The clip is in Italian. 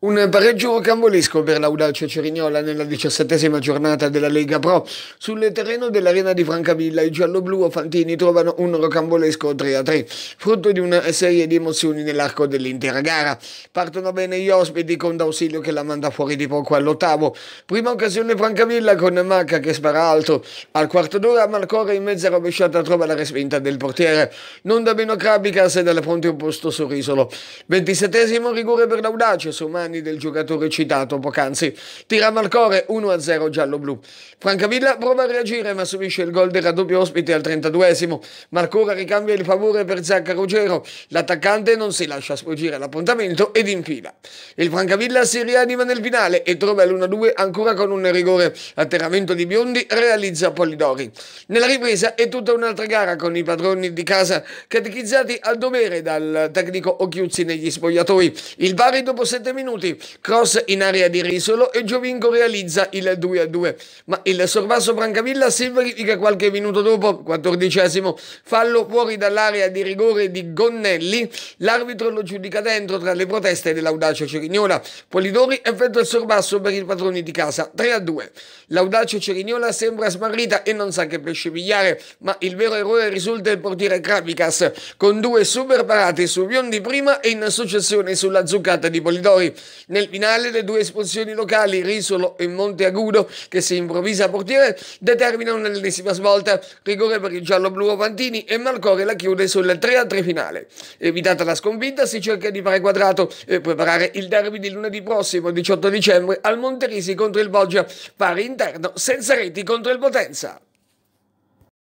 Un pareggio rocambolesco per l'Audacia Cerignola nella diciassettesima giornata della Lega Pro. Sul terreno dell'arena di Francavilla i gialloblu o Fantini trovano un rocambolesco 3-3, frutto di una serie di emozioni nell'arco dell'intera gara. Partono bene gli ospiti con D'Ausilio che la manda fuori di poco all'ottavo. Prima occasione Francavilla con Macca che spara alto. Al quarto d'ora Malcore in mezza rovesciata trova la respinta del portiere. Non da meno Krabicas dal fronte opposto Sorrisolo. Ventisettesimo rigore per l'Audacia, Somani anni del giocatore citato poc'anzi. Tira Malcore 1-0 giallo-blu. Francavilla prova a reagire ma subisce il gol del raddoppio ospite al 32esimo. Malcore ricambia il favore per Zacca Ruggero. L'attaccante non si lascia sfuggire all'appuntamento ed infila. Il Francavilla si rianima nel finale e trova l'1-2 ancora con un rigore. Atterramento di Biondi realizza Polidori. Nella ripresa è tutta un'altra gara con i padroni di casa catechizzati al dovere dal tecnico Occhiuzzi negli spogliatoi. Il pari dopo 7 minuti minuti, cross in area di Risolo e Giovinco realizza il 2-2. Ma il sorpasso Francavilla si verifica qualche minuto dopo, quattordicesimo, fallo fuori dall'area di rigore di Gonnelli, l'arbitro lo giudica dentro tra le proteste dell'audacia Cerignola. Polidori effettua il sorpasso per i padroni di casa, 3-2. L'audacia Cerignola sembra smarrita e non sa che pesce pigliare, ma il vero errore risulta il portiere Krapikas, con due super parate su Biondi prima e in successione sulla zuccata di Polidori. Nel finale le due esplosioni locali, Risolo e Monteagudo, che si improvvisa a portiere, determinano nell'ennesima svolta, rigore per il giallo-blu Avantini e Malcore la chiude sul 3-3 finale. Evitata la sconfitta si cerca di fare quadrato e preparare il derby di lunedì prossimo, 18 dicembre, al Monterisi contro il Boggia, pari interno senza reti contro il Potenza.